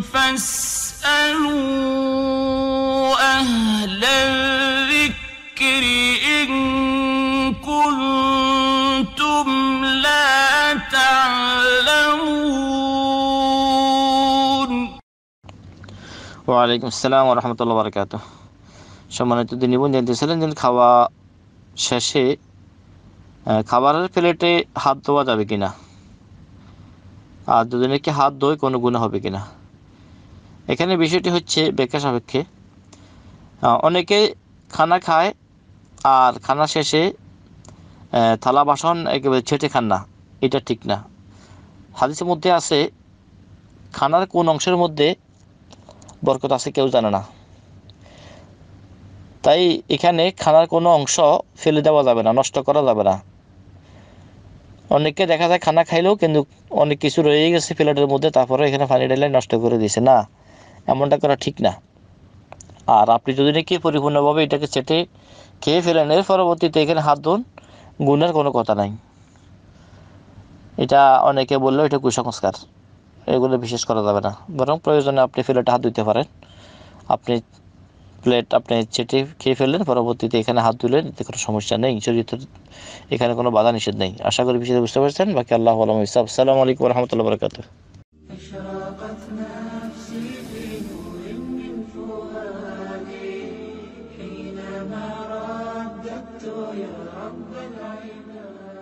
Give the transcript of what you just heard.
فاسألوا أهل ওয়ালাইকুম আসসালাম রহমতুল্লাহ বরকাত সম্মানিত তিনি বোন জানতে ছিলেন যে খাওয়া শেষে খাবারের প্লেটে হাত ধোয়া যাবে কিনা আর যদি নাকি হাত ধোয় কোনো গুণা হবে কিনা এখানে বিষয়টি হচ্ছে ব্যাখ্যা সাপেক্ষে অনেকে খানা খায় আর খানা শেষে থালা বাসন একেবারে ছেটে খান না এটা ঠিক না হাদিসের মধ্যে আছে খানার কোন অংশের মধ্যে বরকত আছে কেউ জানে না তাই এখানে খানার কোনো অংশ ফেলে দেওয়া যাবে না নষ্ট করা যাবে না অনেককে দেখা যায় খানা খাইলেও কিন্তু অনেক কিছু রয়ে গেছে প্লেটের মধ্যে তারপরে এখানে পানি ডাইলে নষ্ট করে দিয়েছে না এমনটা করা ঠিক না আর আপনি যদি নাকি পরিপূর্ণভাবে এটাকে চেটে খেয়ে ফেলেন এর পরবর্তীতে এখানে হাত ধুন গুণের কোনো কথা নাই এটা অনেকে বললেও এটা কুসংস্কার এগুলো বিশেষ করা যাবে না বরং প্রয়োজনে আপনি প্লেটে হাত দিতে পারেন আপনি প্লেট আপনি চেটে খেয়ে ফেললেন পরবর্তীতে এখানে হাত ধুলেন এতে কোনো সমস্যা নেই চরিত্র এখানে কোনো বাধা নিষেধ নেই আশা করি বিষয়টা বুঝতে পারছেন বাকি আল্লাহ আলম ইসাফ আসসালামু আলাইকুম রহমতুল্লাহ বরকাত رب العباد